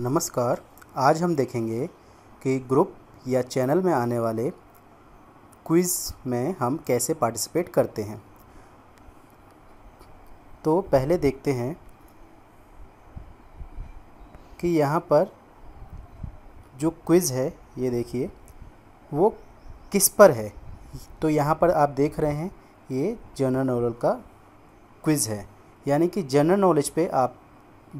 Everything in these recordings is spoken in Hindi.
नमस्कार आज हम देखेंगे कि ग्रुप या चैनल में आने वाले क्विज़ में हम कैसे पार्टिसिपेट करते हैं तो पहले देखते हैं कि यहाँ पर जो क्विज़ है ये देखिए वो किस पर है तो यहाँ पर आप देख रहे हैं ये जनरल नॉलेज का क्विज़ है यानी कि जनरल नॉलेज पे आप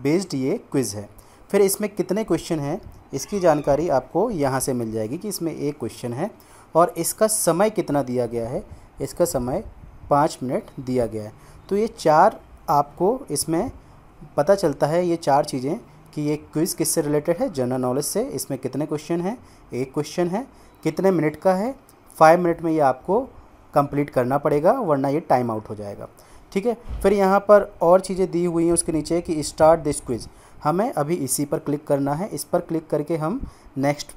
बेस्ड ये क्विज़ है फिर इसमें कितने क्वेश्चन हैं इसकी जानकारी आपको यहाँ से मिल जाएगी कि इसमें एक क्वेश्चन है और इसका समय कितना दिया गया है इसका समय पाँच मिनट दिया गया है तो ये चार आपको इसमें पता चलता है ये चार चीज़ें कि ये क्विज़ किससे रिलेटेड है जनरल नॉलेज से इसमें कितने क्वेश्चन हैं एक क्वेश्चन है कितने मिनट का है फाइव मिनट में ये आपको कंप्लीट करना पड़ेगा वरना ये टाइम आउट हो जाएगा ठीक है फिर यहाँ पर और चीज़ें दी हुई हैं उसके नीचे कि स्टार्ट दिस क्विज़ हमें अभी इसी पर क्लिक करना है इस पर क्लिक करके हम नेक्स्ट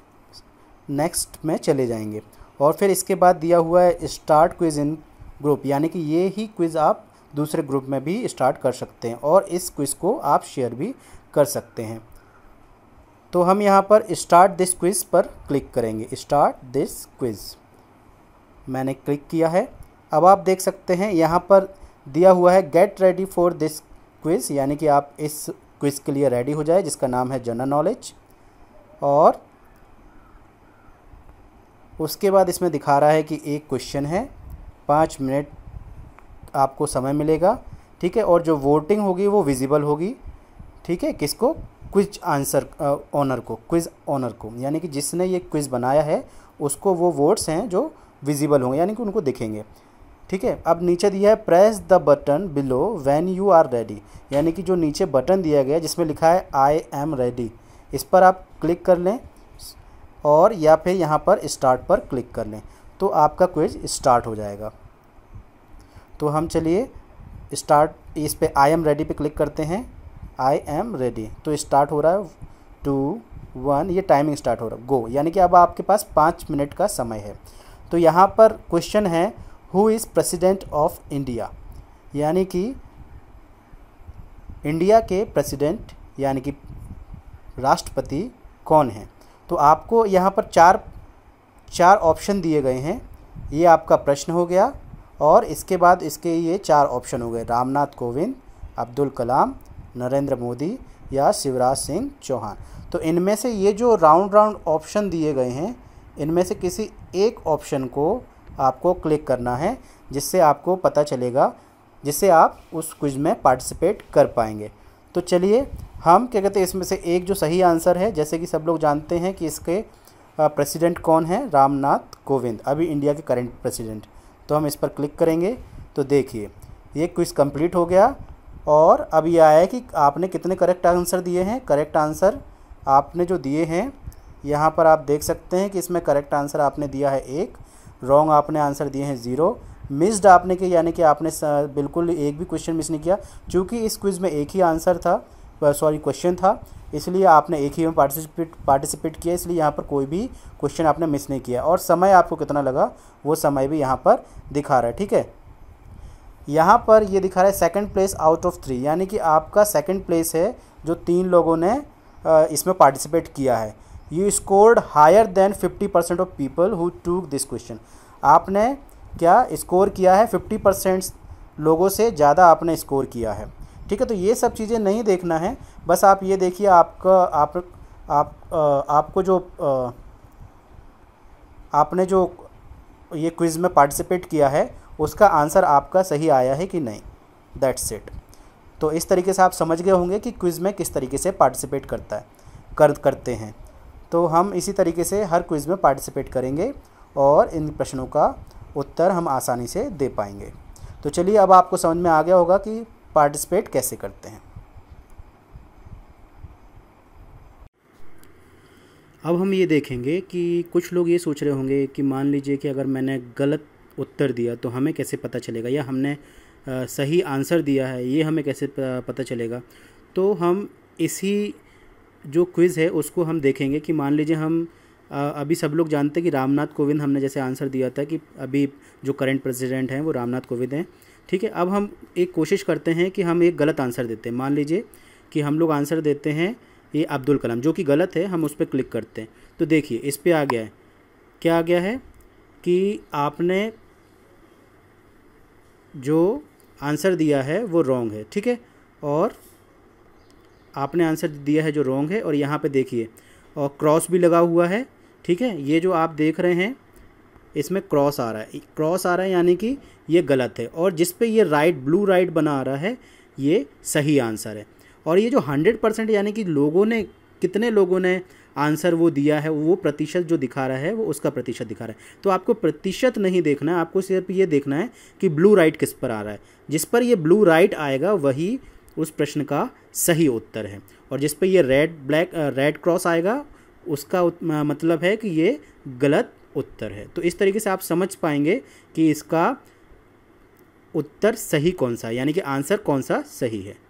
नेक्स्ट में चले जाएंगे और फिर इसके बाद दिया हुआ है स्टार्ट क्विज इन ग्रुप यानी कि ये ही क्विज़ आप दूसरे ग्रुप में भी स्टार्ट कर सकते हैं और इस क्विज़ को आप शेयर भी कर सकते हैं तो हम यहाँ पर स्टार्ट दिस क्विज़ पर क्लिक करेंगे स्टार्ट दिस क्विज़ मैंने क्लिक किया है अब आप देख सकते हैं यहाँ पर दिया हुआ है get ready for this quiz यानी कि आप इस क्विज के लिए रेडी हो जाए जिसका नाम है जनरल नॉलेज और उसके बाद इसमें दिखा रहा है कि एक क्वेश्चन है पाँच मिनट आपको समय मिलेगा ठीक है और जो वोटिंग होगी वो विजिबल होगी ठीक है किसको क्विज आंसर ऑनर को क्विज ऑनर को यानी कि जिसने ये क्विज बनाया है उसको वो वोट्स हैं जो विजिबल होंगे यानी कि उनको दिखेंगे ठीक है अब नीचे दिया है press the button below when you are ready यानी कि जो नीचे बटन दिया गया है जिसमें लिखा है आई एम रेडी इस पर आप क्लिक कर लें और या फिर यहाँ पर स्टार्ट पर क्लिक कर लें तो आपका क्विज स्टार्ट हो जाएगा तो हम चलिए स्टार्ट इस पर आई एम रेडी पे क्लिक करते हैं आई एम रेडी तो स्टार्ट हो रहा है टू वन ये टाइमिंग स्टार्ट हो रहा है गो यानी कि अब आपके पास पाँच मिनट का समय है तो यहाँ पर क्वेश्चन है who is president of India यानी कि इंडिया के प्रेसिडेंट यानी कि राष्ट्रपति कौन हैं तो आपको यहाँ पर चार चार ऑप्शन दिए गए हैं ये आपका प्रश्न हो गया और इसके बाद इसके ये चार ऑप्शन हो गए रामनाथ कोविंद अब्दुल कलाम नरेंद्र मोदी या शिवराज सिंह चौहान तो इनमें से ये जो राउंड राउंड ऑप्शन दिए गए हैं इनमें से किसी एक ऑप्शन को आपको क्लिक करना है जिससे आपको पता चलेगा जिससे आप उस क्विज में पार्टिसिपेट कर पाएंगे तो चलिए हम क्या कहते हैं इसमें से एक जो सही आंसर है जैसे कि सब लोग जानते हैं कि इसके प्रेसिडेंट कौन है रामनाथ कोविंद अभी इंडिया के करंट प्रेसिडेंट तो हम इस पर क्लिक करेंगे तो देखिए ये क्विज़ कंप्लीट हो गया और अब ये आया कि आपने कितने करेक्ट आंसर दिए हैं करेक्ट आंसर आपने जो दिए हैं यहाँ पर आप देख सकते हैं कि इसमें करेक्ट आंसर आपने दिया है एक रॉन्ग आपने आंसर दिए हैं ज़ीरो मिस्ड आपने के यानी कि आपने बिल्कुल एक भी क्वेश्चन मिस नहीं किया क्योंकि इस क्विज़ में एक ही आंसर था सॉरी क्वेश्चन था इसलिए आपने एक ही में पार्टिसिपेट पार्टिसिपेट किया इसलिए यहाँ पर कोई भी क्वेश्चन आपने मिस नहीं किया और समय आपको कितना लगा वो समय भी यहाँ पर दिखा रहा है ठीक है यहाँ पर ये दिखा रहा है second place out of three यानी कि आपका सेकंड प्लेस है जो तीन लोगों ने इसमें पार्टिसिपेट किया है you scored higher than 50 percent of people who took this question आपने क्या स्कोर किया है 50 परसेंट लोगों से ज़्यादा आपने स्कोर किया है ठीक है तो ये सब चीज़ें नहीं देखना है बस आप ये देखिए आपका आप आप आ, आपको जो आ, आपने जो ये क्विज़ में पार्टिसिपेट किया है उसका आंसर आपका सही आया है कि नहीं दैट्स इट तो इस तरीके से आप समझ गए होंगे कि क्विज़ में किस तरीके से पार्टिसिपेट करता है कर करते हैं तो हम इसी तरीके से हर क्विज़ में पार्टिसिपेट करेंगे और इन प्रश्नों का उत्तर हम आसानी से दे पाएंगे तो चलिए अब आपको समझ में आ गया होगा कि पार्टिसिपेट कैसे करते हैं अब हम ये देखेंगे कि कुछ लोग ये सोच रहे होंगे कि मान लीजिए कि अगर मैंने गलत उत्तर दिया तो हमें कैसे पता चलेगा या हमने सही आंसर दिया है ये हमें कैसे पता चलेगा तो हम इसी जो क्विज़ है उसको हम देखेंगे कि मान लीजिए हम अभी सब लोग जानते हैं कि रामनाथ कोविंद हमने जैसे आंसर दिया था कि अभी जो करंट प्रेसिडेंट हैं वो रामनाथ कोविंद हैं ठीक है अब हम एक कोशिश करते हैं कि हम एक गलत आंसर देते हैं मान लीजिए कि हम लोग आंसर देते हैं ये अब्दुल कलाम जो कि गलत है हम उस पर क्लिक करते हैं तो देखिए इस पर आ गया है क्या आ गया है कि आपने जो आंसर दिया है वो रॉन्ग है ठीक है और आपने आंसर दिया है जो रॉन्ग है और यहाँ पे देखिए और क्रॉस भी लगा हुआ है ठीक है ये जो आप देख रहे हैं इसमें क्रॉस आ रहा है क्रॉस आ रहा है यानी कि ये गलत है और जिस पे ये राइट ब्लू राइट बना आ रहा है ये सही आंसर है और ये जो हंड्रेड परसेंट यानी कि लोगों ने कितने लोगों ने आंसर वो दिया है वो प्रतिशत जो दिखा रहा है वो उसका प्रतिशत दिखा रहा है तो आपको प्रतिशत नहीं देखना है आपको सिर्फ ये देखना है कि ब्लू राइट किस पर आ रहा है जिस पर ये ब्लू राइट आएगा वही उस प्रश्न का सही उत्तर है और जिस पे ये रेड ब्लैक रेड क्रॉस आएगा उसका उत, मतलब है कि ये गलत उत्तर है तो इस तरीके से आप समझ पाएंगे कि इसका उत्तर सही कौन सा यानी कि आंसर कौन सा सही है